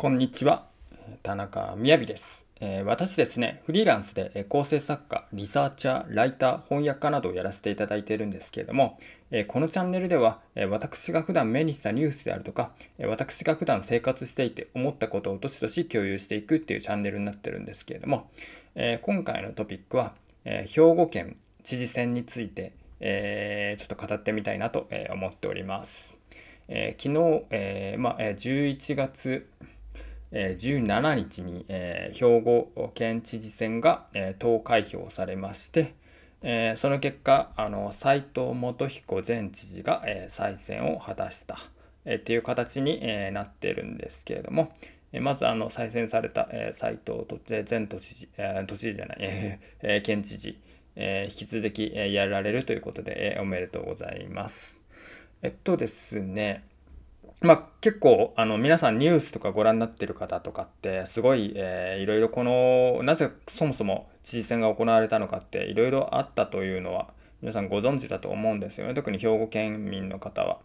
こんにちは。田中みです。えー、私ですね、フリーランスで構成作家、リサーチャー、ライター、翻訳家などをやらせていただいているんですけれども、えー、このチャンネルでは、えー、私が普段目にしたニュースであるとか、え私が普段生活していて思ったことをどしどし共有していくっていうチャンネルになってるんですけれども、え今回のトピックは、え兵庫県知事選について、えちょっと語ってみたいなと思っております。え昨日、えまあ、11月、17日に兵庫県知事選が投開票されまして、その結果、あの斉藤元彦前知事が再選を果たしたっていう形になってるんですけれども、まずあの再選された斉藤前都知事、都知事じゃない、県知事、引き続きやられるということで、おめでとうございます。えっとですね、まあ、結構あの皆さんニュースとかご覧になってる方とかってすごい、えー、いろいろこのなぜそもそも知事選が行われたのかっていろいろあったというのは皆さんご存知だと思うんですよね特に兵庫県民の方は。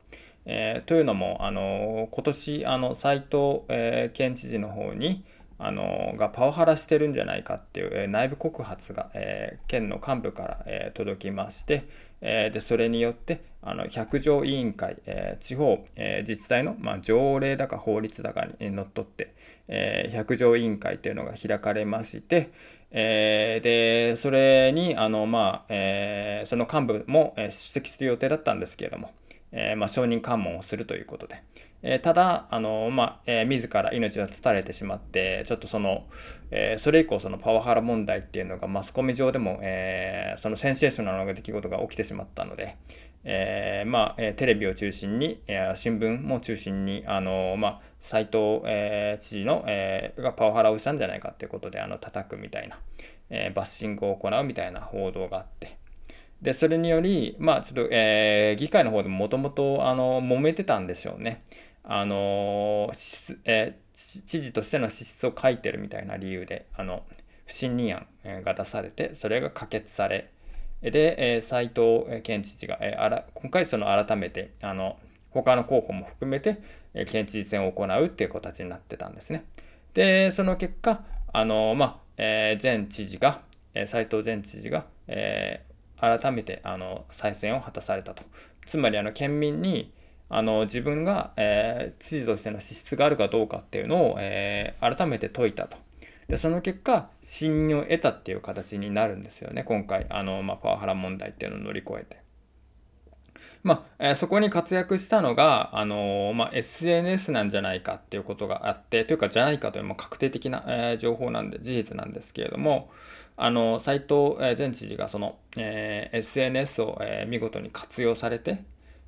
えー、というのもあの今年あの斎藤、えー、県知事の方にあのがパワハラしてるんじゃないかっていう、え内部告発が、え県の幹部から、え届きまして、えでそれによってあの百条委員会、え地方、え自治体の、まあ、条例だか法律だかにのっとって、え百条委員会というのが開かれまして、えー、でそれにあの、まあえー、その幹部も出席する予定だったんですけれども、えー、まあ、承認喚問をするということで、えー、ただ、あのー、まあ、えー、自ら命が絶たれてしまって、ちょっとその、えそれ以降そのパワハラ問題っていうのがマスコミ上でも、えそのセンセーショナルな出来事が起きてしまったので、えまあ、えテレビを中心に、え新聞も中心に、あのまあ、斎藤、え知事の、えがパワハラをしたんじゃないかっていうことで、あの、叩くみたいな、えバッシングを行うみたいな報道があって、で、それにより、まあ、ちょっと、え議会の方でももともと、あの、揉めてたんでしょうね。あのえー、知事としての資質を書いてるみたいな理由であの不信任案が出されてそれが可決されで斎藤県知事が今回その改めてあの他の候補も含めて県知事選を行うっていう形になってたんですね。でその結果あの、まあえー、前知事が斎藤前知事が、えー、改めてあの再選を果たされたと。つまりあの県民にあの自分が、えー、知事としての資質があるかどうかっていうのを、えー、改めて解いたと。でその結果信任を得たっていう形になるんですよね今回あの、まあ、パワハラ問題っていうのを乗り越えて。まあ、えー、そこに活躍したのが、あのー、まあ、SNS なんじゃないかっていうことがあって、というかじゃないかという、ま確定的な、えー、情報なんで、事実なんですけれども、あのー、斉藤前知事がその、え SNS を、え見事に活用されて、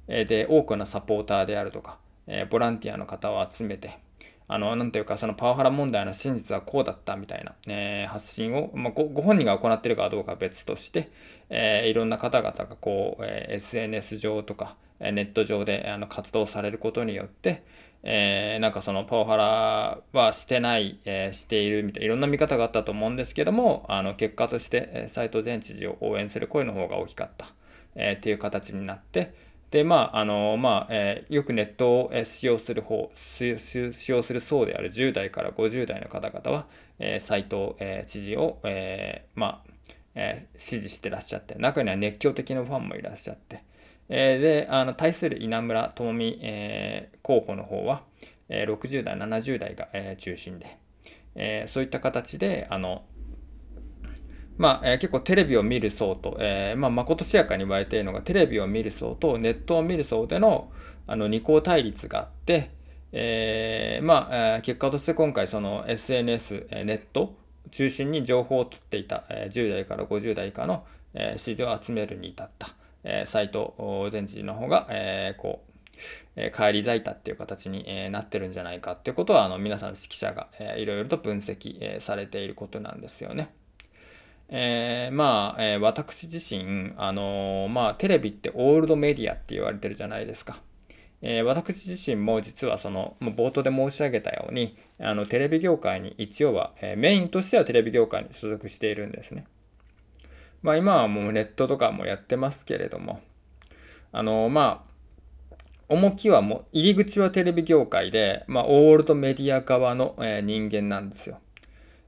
で、多くのサポーターであるとか、えボランティアの方を集めて、あの、なんというか、そのパワハラ問題の真実はこうだったみたいな、えー、発信を、まあ、ご、ご本人が行ってるかどうかは別として、えー、いろんな方々がこう、えー、SNS 上とか、えネット上であの活動されることによって、えなんかそのパワハラはしてない、えしているみたいな、いろんな見方があったと思うんですけども、あの、結果として、斎藤前知事を応援する声の方が大きかった、えっていう形になって、で、まあ、あの、まあ、えー、よくネットを使用する方、使用する層である10代から50代の方々は、えー、斎藤、えー、知事を、えー、まあ、えー、支持してらっしゃって、中には熱狂的なファンもいらっしゃって、えー、で、あの、対する稲村智美、えー、候補の方は、えー、60代、70代が、えー、中心で、えー、そういった形で、あの、まあ、えー、結構テレビを見る層と、えー、まあ、まことしやかに言われているのが、テレビを見る層とネットを見る層での、あの、二項対立があって、えー、まあ、えー、結果として今回、その SNS、えー、ネット中心に情報を取っていた、えー、10代から50代以下の、えー、市場を集めるに至った、えー、斎藤善治の方が、えー、こう、えり咲いたっていう形に、えなってるんじゃないかっていうことは、あの、皆さん、指揮者が、えいろいろと分析、えされていることなんですよね。えー、まあ、えー、私自身、あのー、まあ、テレビってオールドメディアって言われてるじゃないですか。え私自身も実はその、冒頭で申し上げたように、あの、テレビ業界に一応は、えメインとしてはテレビ業界に所属しているんですね。まあ、今はもうネットとかもやってますけれども、あのまあ、重きはもう、入り口はテレビ業界で、まあ、オールドメディア側の、え人間なんですよ。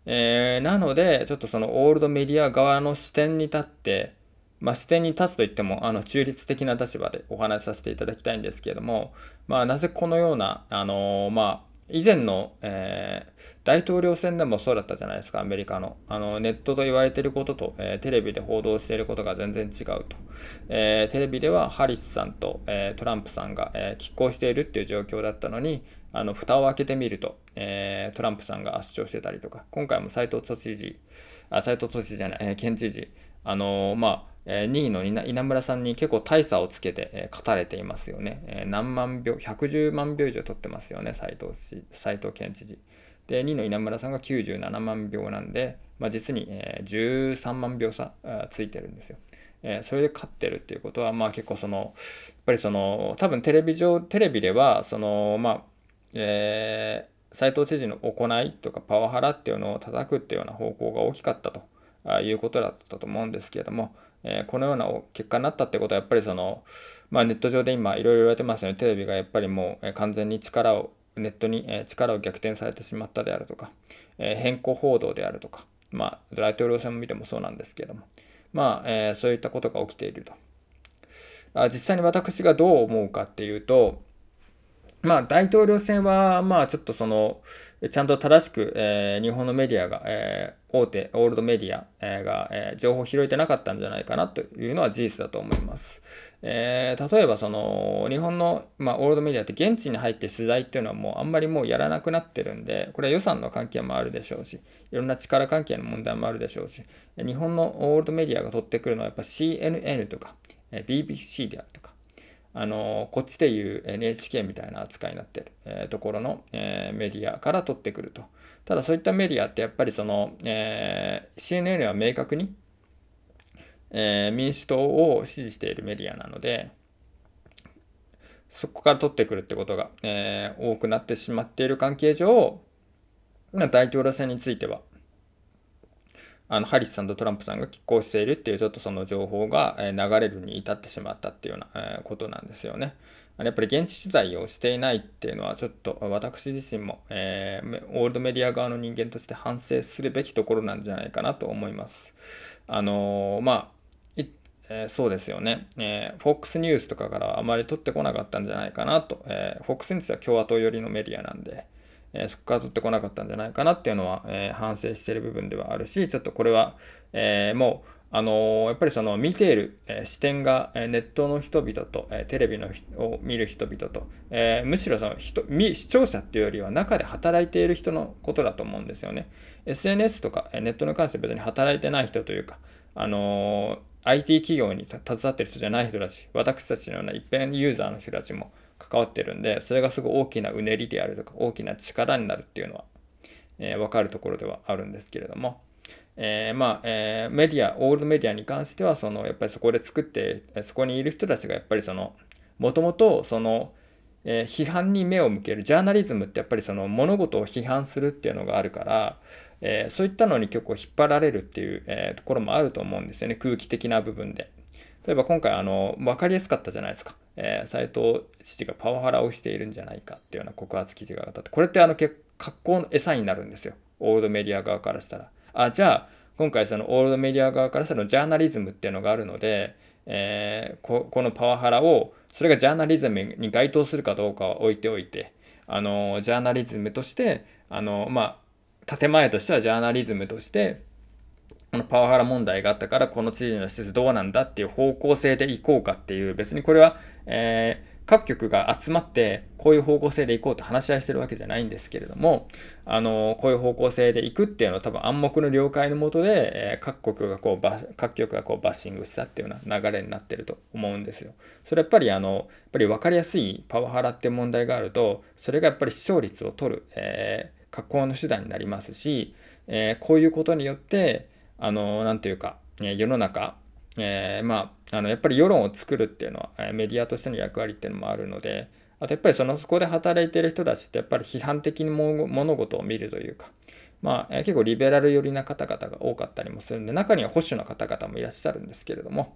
えー、なので、ちょっとそのオールドメディア側の視点に立って、まあ、視点に立つといってもあの中立的な立場でお話しさせていただきたいんですけれども、まあ、なぜこのような、あのまあ、以前の、えー、大統領選でもそうだったじゃないですか、アメリカの。あのネットと言われてることと、えー、テレビで報道していることが全然違うと。えー、テレビではハリスさんと、えー、トランプさんが、え拮抗しているっていう状況だったのに、あの蓋を開けてみると、えトランプさんが圧勝してたりとか、今回も斎藤都知事、あ斉藤都知事じゃない、え県知事、あのまあ、2位の稲村さんに結構大差をつけて勝たれていますよね。何万票、110万票以上取ってますよね、斉藤斉藤県知事。で、2の稲村さんが97万票なんで、まあ、実に13万票差ついてるんですよ。えそれで勝ってるっていうことは、まあ結構その、やっぱりその、多分テレビ上、テレビでは、その、まあ、えー、斎藤知事の行いとかパワハラっていうのを叩くっていうような方向が大きかったということだったと思うんですけれども、えこのような結果になったってことはやっぱりその、まあ、ネット上で今いろいろ言われてますよねテレビがやっぱりもう完全に力をネットに力を逆転されてしまったであるとか、変更報道であるとか、まあ、大統領選を見てもそうなんですけれども、まあ、えそういったことが起きていると。あ実際に私がどう思うかっていうと、まあ、大統領選は、まあ、ちょっとその、ちゃんと正しく、えー、日本のメディアが、えー、大手、オールドメディア、えー、が、え情報を拾えてなかったんじゃないかなというのは事実だと思います。えー、例えばその日本の、まあ、オールドメディアって現地に入って取材っていうのはもうあんまりもうやらなくなってるんでこれは予算の関係もあるでしょうしいろんな力関係の問題もあるでしょうし日本のオールドメディアが取ってくるのはやっぱ CNN とか BBC であるとかあのこっちでいう NHK みたいな扱いになってる、えところの、えメディアから取ってくるとただそういったメディアってやっぱりその、え CNN は明確にえ民主党を支持しているメディアなので、そこから取ってくるってことが、え多くなってしまっている関係上、大統領選については、あのハリスさんとトランプさんが拮抗しているっていうちょっとその情報が流れるに至ってしまったっていうようなことなんですよね。やっぱり現地取材をしていないっていうのはちょっと私自身も、えー、オールドメディア側の人間として反省するべきところなんじゃないかなと思います。あのー、まあえー、そうですよね、えー、FOX ニュースとかからはあまり取ってこなかったんじゃないかなと、えー、FOX ニュースは共和党寄りのメディアなんで、えそこから取ってこなかったんじゃないかなっていうのは、え反省してる部分ではあるし、ちょっとこれは、えもう、あのやっぱりその見ている、え視点が、えネットの人々と、えテレビのを見る人々と、えむしろその人視聴者っていうよりは中で働いている人のことだと思うんですよね。SNS とか、えネットに関して別に働いてない人というか、あのー IT 企業に携わってる人じゃない人たち、私たちのような一般ユーザーの人たちも関わってるんで、それがすごい大きなうねりであるとか、大きな力になるっていうのは、えー、分かるところではあるんですけれども、えー、まあ、えー、メディア、オールドメディアに関しては、その、やっぱりそこで作って、そこにいる人たちが、やっぱりその、もともと、その、え批判に目を向けるジャーナリズムってやっぱりその物事を批判するっていうのがあるからえー、そういったのに結構引っ張られるっていう、えー、ところもあると思うんですよね空気的な部分で例えば今回あの分かりやすかったじゃないですかえー、藤知がパワハラをしているんじゃないかっていうような告発記事が当ったってこれってあの結格好の餌になるんですよオールドメディア側からしたらあじゃあ今回そのオールドメディア側からしたらジャーナリズムっていうのがあるので、えー、ここのパワハラをそれがジャーナリズムに該当するかどうかは置いておいてあのジャーナリズムとしてあのまあ建前としてはジャーナリズムとしてこのパワハラ問題があったからこの知事の施設どうなんだっていう方向性で行こうかっていう別にこれは、えー、各局が集まってこういう方向性で行こうと話し合いしてるわけじゃないんですけれどもあのこういう方向性でいくっていうのは多分暗黙の了解のもとで、えー、各国がこう各局がこうバッシングしたっていうような流れになってると思うんですよ。それやっぱりあのやっぱり分かりやすいパワハラって問題があるとそれがやっぱり視聴率を取る、えー格好の手段になりますし、えー、こういうことによって、あの、なんていうか、ね、世の中、えー、まあ、あの、やっぱり世論を作るっていうのは、えメディアとしての役割っていうのもあるので、あとやっぱりその、そこで働いてる人たちってやっぱり批判的に物事を見るというか、まあ、結構リベラル寄りな方々が多かったりもするんで、中には保守の方々もいらっしゃるんですけれども、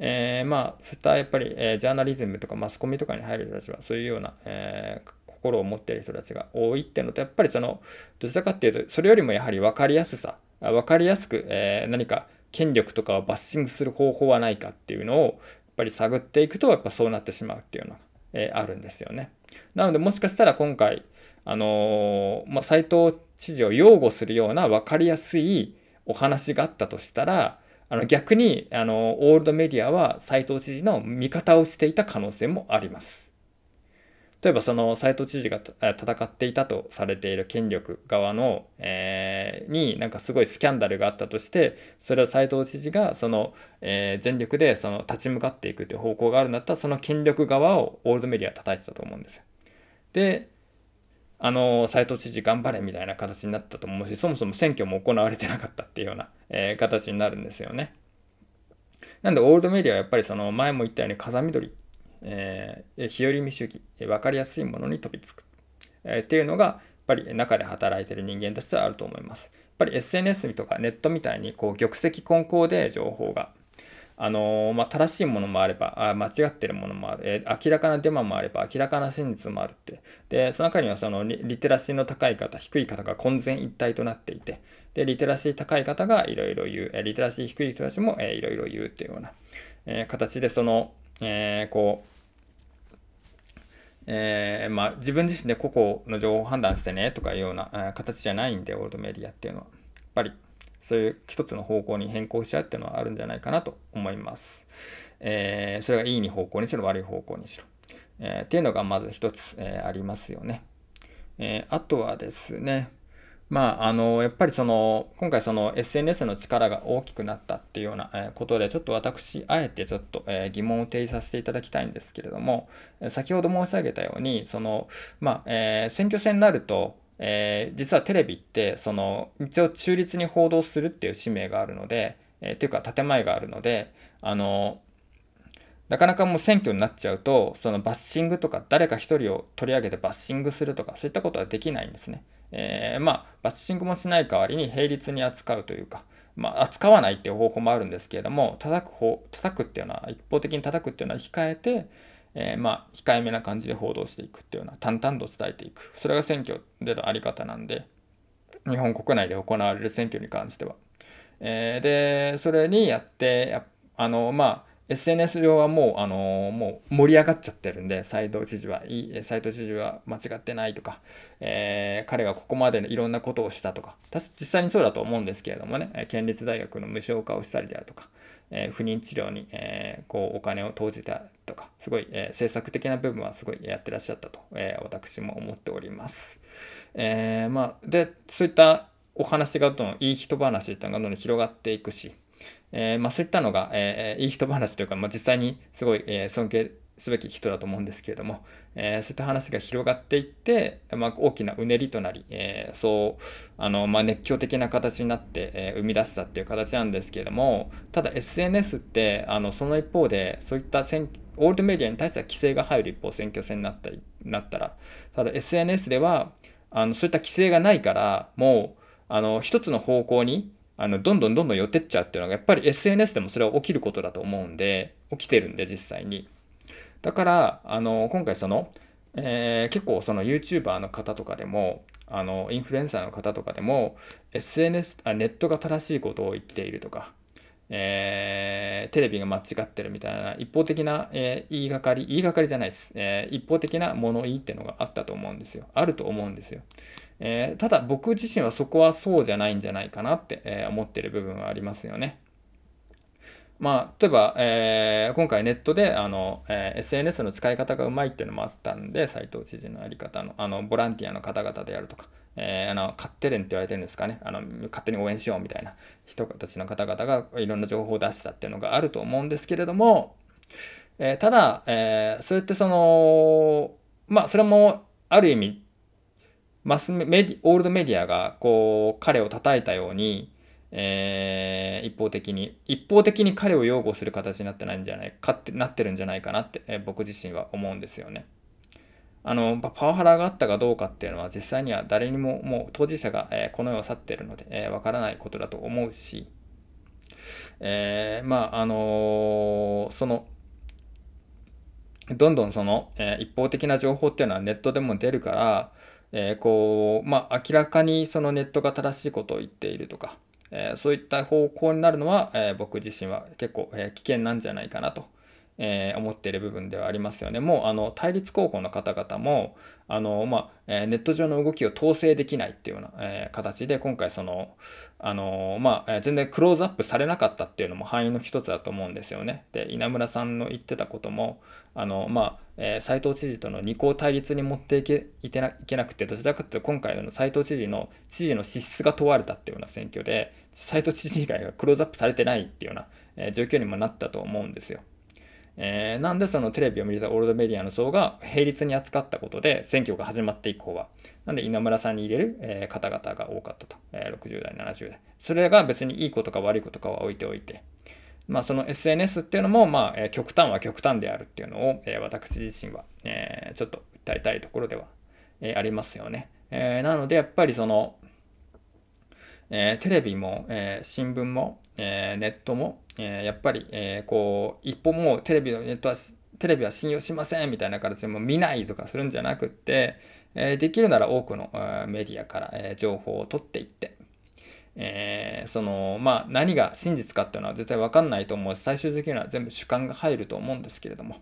えー、まあ、そういったやっぱり、えー、ジャーナリズムとかマスコミとかに入る人たちは、そういうような、えー、心を持っている人たちが多いっていうのと、やっぱりその、どちらかっていうと、それよりもやはり分かりやすさ、分かりやすく、えー、何か権力とかをバッシングする方法はないかっていうのを、やっぱり探っていくと、やっぱそうなってしまうっていうのが、えー、あるんですよね。なので、もしかしたら今回、あのー、まあ、斎藤知事を擁護するような分かりやすいお話があったとしたら、あの逆にあのオールドメディアは斎藤知事の味方をしていた可能性もあります。例えばその斎藤知事が戦っていたとされている権力側の、えー、になんかすごいスキャンダルがあったとしてそれを斎藤知事がその、えー、全力でその立ち向かっていくという方向があるんだったらその権力側をオールドメディア叩いてたと思うんですであの斎藤知事頑張れみたいな形になったと思うしそもそも選挙も行われてなかったっていうような、えー、形になるんですよねなんでオールドメディアはやっぱりその前も言ったように風緑えー、日和見主義、分かりやすいものに飛びつく、えー、っていうのがやっぱり中で働いてる人間としてはあると思います。やっぱり SNS とかネットみたいにこう玉石混交で情報があのー、まあ、正しいものもあればあ間違ってるものもある、えー、明らかなデマもあれば明らかな真実もあるってでその中にはそのリテラシーの高い方低い方が混然一体となっていてでリテラシー高い方がいろいろ言う、えリテラシー低い人たちもいろいろ言うっていうような、え形でそのえー、こう、えー、まあ、自分自身で個々の情報を判断してねとかいうような、え形じゃないんで、オールドメディアっていうのは。やっぱり、そういう一つの方向に変更しちゃうっていうのはあるんじゃないかなと思います。えー、それがいい方向にしろ、悪い方向にしろ。えっていうのがまず一つ、えありますよね。えあとはですね、まあ、あの、やっぱりその、今回その SNS の力が大きくなったっていうようなことで、ちょっと私、あえてちょっと疑問を提示させていただきたいんですけれども、先ほど申し上げたように、その、まあ、え選挙戦になると、え実はテレビって、その、一応中立に報道するっていう使命があるので、えっていうか建前があるので、あの、なかなかもう選挙になっちゃうと、そのバッシングとか、誰か一人を取り上げてバッシングするとか、そういったことはできないんですね。えー、まあ、バッシングもしない代わりに並立に扱うというか、まあ、扱わないっていう方法もあるんですけれども、叩く方、叩くっていうのは、一方的に叩くっていうのは控えて、えー、まあ、控えめな感じで報道していくっていうのは、淡々と伝えていく。それが選挙でのあり方なんで、日本国内で行われる選挙に関しては。えー、で、それにやって、あの、まあ、SNS 上はもう、あのもう盛り上がっちゃってるんで、斎藤知事は、斎藤知事は間違ってないとか、えー、彼がここまでいろんなことをしたとか、私実際にそうだと思うんですけれどもね、県立大学の無償化をしたりであるとか、えー、不妊治療に、えー、こうお金を投じたとか、すごい、えー、政策的な部分はすごいやってらっしゃったと、えー、私も思っております。えーまあ、で、そういったお話がどんどんいい人話っていうのがどんどん広がっていくし、えー、まあ、そういったのが、えー、いい人話というか、まあ、実際にすごい、え尊敬すべき人だと思うんですけれども、えそういった話が広がっていって、まあ、大きなうねりとなり、えそうあの、ま熱狂的な形になって、え生み出したっていう形なんですけれどもただ SNS ってあのその一方でそういった選オールドメディアに対しては規制が入る一方選挙戦になったなったらただ SNS ではあのそういった規制がないからもうあの一つの方向にあの、どんどんどんどん寄ってっちゃうっていうのが、やっぱり SNS でもそれは起きることだと思うんで、起きてるんで、実際に。だから、あの、今回その、えー、結構その YouTuber の方とかでも、あの、インフルエンサーの方とかでも、SNS、あネットが正しいことを言っているとか、えー、テレビが間違ってるみたいな一方的な、えー、言いがかり言いがかりじゃないです、えー、一方的な物言いってのがあったと思うんですよあると思うんですよえー、ただ僕自身はそこはそうじゃないんじゃないかなって、え思ってる部分はありますよね。まあ、例えば、えー、今回ネットであの、えー、SNS の使い方がうまいっていうのもあったんで、斎藤知事のやり方の、あの、ボランティアの方々であるとか、えー、あの、勝手連って言われてるんですかね、あの、勝手に応援しようみたいな人たちの方々がいろんな情報を出したっていうのがあると思うんですけれども、えただ、えそれってその、まあ、それもある意味、マスメディオールドメディアがこう彼を叩いたように、えー、一方的に一方的に彼を擁護する形になってないんじゃないかってなってるんじゃないかなって、えー、僕自身は思うんですよね。あのパワハラがあったかどうかっていうのは実際には誰にももう当事者が、えー、この世を去ってるのでえー、からないことだと思うし、えー、まああのー、そのどんどんその、えー、一方的な情報っていうのはネットでも出るからえー、こう、まあ、明らかにそのネットが正しいことを言っているとか、えー、そういった方向になるのは、え僕自身は結構、え危険なんじゃないかなと。えー、思っている部分ではありますよね。もうあの対立候補の方々もあの、まあえー、ネット上の動きを統制できないっていうような、えー、形で今回そのあの、まあ、全然クローズアップされなかったっていうのも範囲の一つだと思うんですよね。で稲村さんの言ってたこともあの、まあえー、藤知事との二項対立に持っていけいないけなくてどちらかというと今回の斎藤知事の知事の資質が問われたっていうような選挙で斎藤知事以外がクローズアップされてないっていうような、え状況にもなったと思うんですよ。えー、なんでそのテレビを見れたオールドメディアの層が並立に扱ったことで選挙が始まって以降はなんで稲村さんに入れる、え方々が多かったと、えー、60代70代それが別にいいことか悪いことかは置いておいてまあその SNS っていうのもまあ、え極端は極端であるっていうのを、え私自身は、えちょっと訴えたいところでは、えありますよね、えー、なのでやっぱりそのえー、テレビも、えー、新聞も、えネットも、えやっぱり、えこう一歩もテレビのネットはテレビは信用しませんみたいな形でも見ないとかするんじゃなくって、えできるなら多くの、えメディアから、え情報を取っていって、えそのまあ、何が真実かっていうのは絶対分かんないと思うし最終的には全部主観が入ると思うんですけれども、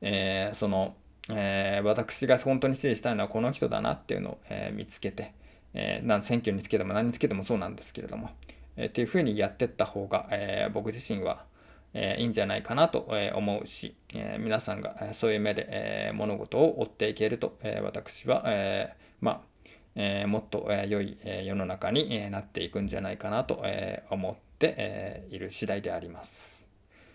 えそのえー、私が本当に支持したいのはこの人だなっていうのを、えー、見つけて、えー、選挙につけても何につけてもそうなんですけれども、えー、っていうふうにやってった方が、えー、僕自身は、えー、いいんじゃないかなと思うし、えー、皆さんがそういう目で、えー、物事を追っていけると、えー、私は、えー、まあえー、もっと、えー、良い、えー、世の中に、えー、なっていくんじゃないかなと、えー、思って、えー、いる次第であります。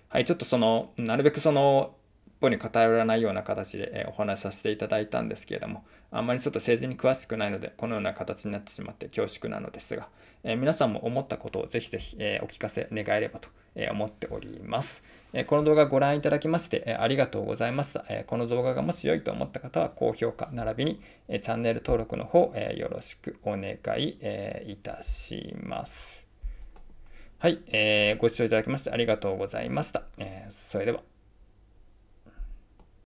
はい、ちょっとその、なるべくその、方に偏らないような形でお話しさせていただいたんですけれども、あんまりちょっと政治に詳しくないので、このような形になってしまって恐縮なのですが、え皆さんも思ったことをぜひぜひ、えお聞かせ願えればと思っております。えこの動画ご覧いただきまして、えありがとうございました、えこの動画がもし良いと思った方は、高評価並びに、えチャンネル登録の方、えよろしくお願い、えいたします。はい、えー、ご視聴いただきましてありがとうございました。えそれでは。